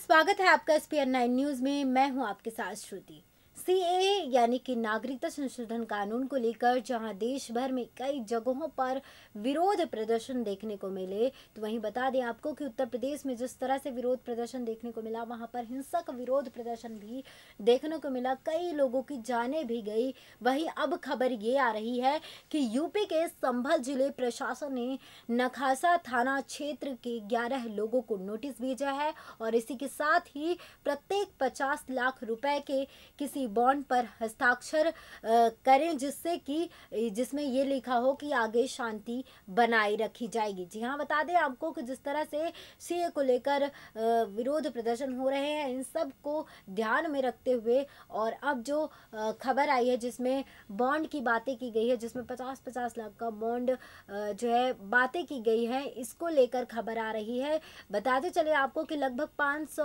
स्वागत है आपका एस पी न्यूज़ में मैं हूं आपके साथ श्रुति सीए यानी कि नागरिकता संशोधन कानून को लेकर जहां देश भर में कई जगहों पर विरोध प्रदर्शन देखने को मिले तो वहीं बता दें आपको कि उत्तर प्रदेश में जिस तरह से विरोध प्रदर्शन देखने को मिला वहां पर हिंसक विरोध प्रदर्शन भी देखने को मिला कई लोगों की जाने भी गई वहीं अब खबर ये आ रही है कि यूपी के संभल जिले प्रशासन ने नखासा थाना क्षेत्र के ग्यारह लोगों को नोटिस भेजा है और इसी के साथ ही प्रत्येक पचास लाख रुपए के किसी बॉन्ड पर हस्ताक्षर करें जिससे कि जिसमें ये लिखा हो कि आगे शांति बनाए रखी जाएगी जी हाँ बता दें आपको कि जिस तरह से सीए को लेकर विरोध प्रदर्शन हो रहे हैं इन सब को ध्यान में रखते हुए और अब जो खबर आई है जिसमें बॉन्ड की बातें की गई है जिसमें पचास पचास लाख का बॉन्ड जो है बातें की गई है इसको लेकर खबर आ रही है बताते चले आपको कि लगभग पाँच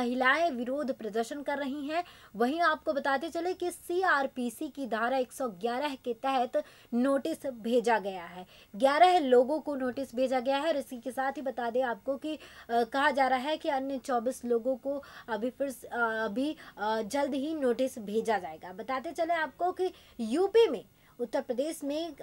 महिलाएं विरोध प्रदर्शन कर रही हैं वहीं आप आपको बताते चले कि सीआरपीसी की धारा 111 के तहत नोटिस भेजा गया है ग्यारह लोगों को नोटिस भेजा गया है और इसी के साथ ही बता दें आपको कि आ, कहा जा रहा है कि अन्य चौबीस लोगों को अभी फिर अभी जल्द ही नोटिस भेजा जाएगा बताते चले आपको कि यूपी में उत्तर प्रदेश में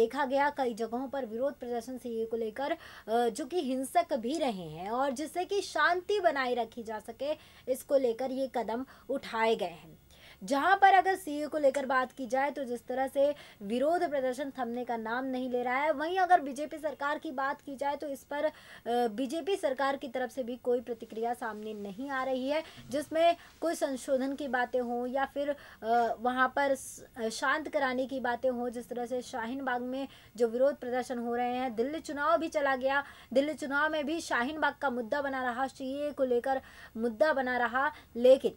देखा गया कई जगहों पर विरोध प्रदर्शन से को लेकर जो कि हिंसक भी रहे हैं और जिससे कि शांति बनाए रखी जा सके इसको लेकर ये कदम उठाए गए हैं जहां पर अगर सीए को लेकर बात की जाए तो जिस तरह से विरोध प्रदर्शन थमने का नाम नहीं ले रहा है वहीं अगर बीजेपी सरकार की बात की जाए तो इस पर बीजेपी सरकार की तरफ से भी कोई प्रतिक्रिया सामने नहीं आ रही है जिसमें कोई संशोधन की बातें हों या फिर वहाँ पर शांत कराने की बातें हों जिस तरह से शाहीन बाग में जो विरोध प्रदर्शन हो रहे हैं दिल्ली चुनाव भी चला गया दिल्ली चुनाव में भी शाहीन बाग का मुद्दा बना रहा सीए को लेकर मुद्दा बना रहा लेकिन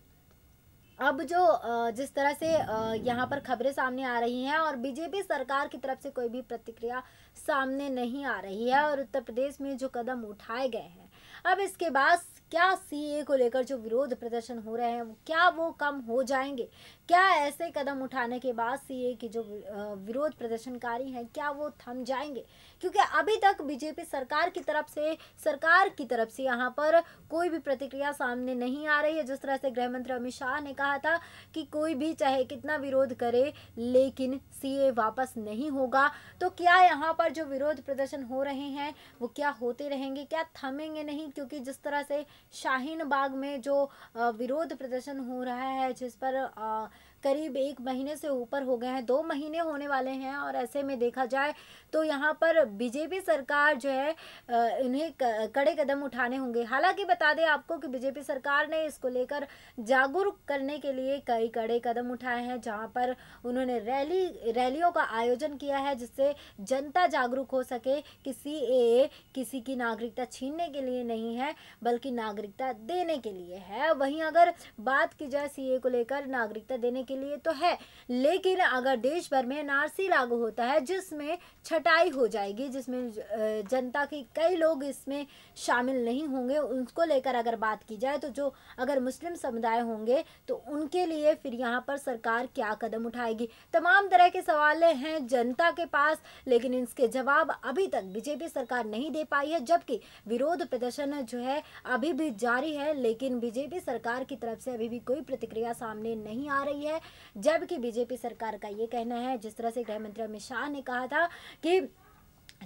अब जो जिस तरह से यहाँ पर खबरें सामने आ रही हैं और बीजेपी सरकार की तरफ से कोई भी प्रतिक्रिया सामने नहीं आ रही है और उत्तर प्रदेश में जो कदम उठाए गए हैं अब इसके बाद क्या ए को लेकर जो विरोध प्रदर्शन हो रहे हैं क्या वो कम हो जाएंगे क्या ऐसे कदम उठाने के बाद ए के जो विरोध प्रदर्शनकारी हैं क्या वो थम जाएंगे क्योंकि अभी तक बीजेपी सरकार की तरफ से सरकार की तरफ से यहाँ पर कोई भी प्रतिक्रिया सामने नहीं आ रही है जिस तरह से गृह मंत्री अमित शाह ने कहा था कि कोई भी चाहे कितना विरोध करे लेकिन सी वापस नहीं होगा तो क्या यहाँ पर जो विरोध प्रदर्शन हो रहे हैं वो क्या होते रहेंगे क्या थमेंगे नहीं क्योंकि जिस तरह से शाहीन बाग में जो विरोध प्रदर्शन हो रहा है जिस पर करीब एक महीने से ऊपर हो गए हैं दो महीने होने वाले हैं और ऐसे में देखा जाए तो यहाँ पर बीजेपी सरकार जो है इन्हें कड़े कदम उठाने होंगे हालांकि बता दें आपको कि बीजेपी सरकार ने इसको लेकर जागरूक करने के लिए कई कड़े कदम उठाए हैं जहाँ पर उन्होंने रैली रैलियों का आयोजन किया है जिससे जनता जागरूक हो सके कि सी किसी की नागरिकता छीनने के लिए नहीं है बल्कि नागरिकता देने के लिए है वहीं अगर बात की जाए सी को लेकर नागरिकता देने के लिए तो है लेकिन अगर देश भर में एनआरसी लागू होता है जिसमें छटाई हो जाएगी जिसमें जनता की कई लोग इसमें शामिल नहीं होंगे उनको लेकर अगर बात की जाए तो जो अगर मुस्लिम समुदाय होंगे तो उनके लिए फिर यहाँ पर सरकार क्या कदम उठाएगी तमाम तरह के सवाल हैं जनता के पास लेकिन इसके जवाब अभी तक बीजेपी सरकार नहीं दे पाई है जबकि विरोध प्रदर्शन जो है अभी भी जारी है लेकिन बीजेपी सरकार की तरफ से अभी भी कोई प्रतिक्रिया सामने नहीं आ रही है जबकि बीजेपी सरकार का ये कहना है जिस तरह से गृह मंत्री अमित शाह ने कहा था कि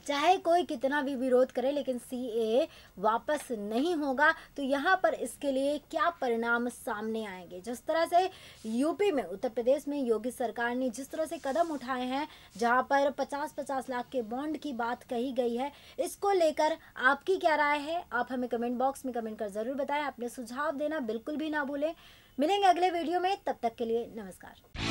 चाहे कोई कितना भी विरोध करे लेकिन सी ए वापस नहीं होगा तो यहाँ पर इसके लिए क्या परिणाम सामने आएंगे जिस तरह से यूपी में उत्तर प्रदेश में योगी सरकार ने जिस तरह से कदम उठाए हैं जहाँ पर 50-50 लाख के बॉन्ड की बात कही गई है इसको लेकर आपकी क्या राय है आप हमें कमेंट बॉक्स में कमेंट कर ज़रूर बताएं अपने सुझाव देना बिल्कुल भी ना भूलें मिलेंगे अगले वीडियो में तब तक के लिए नमस्कार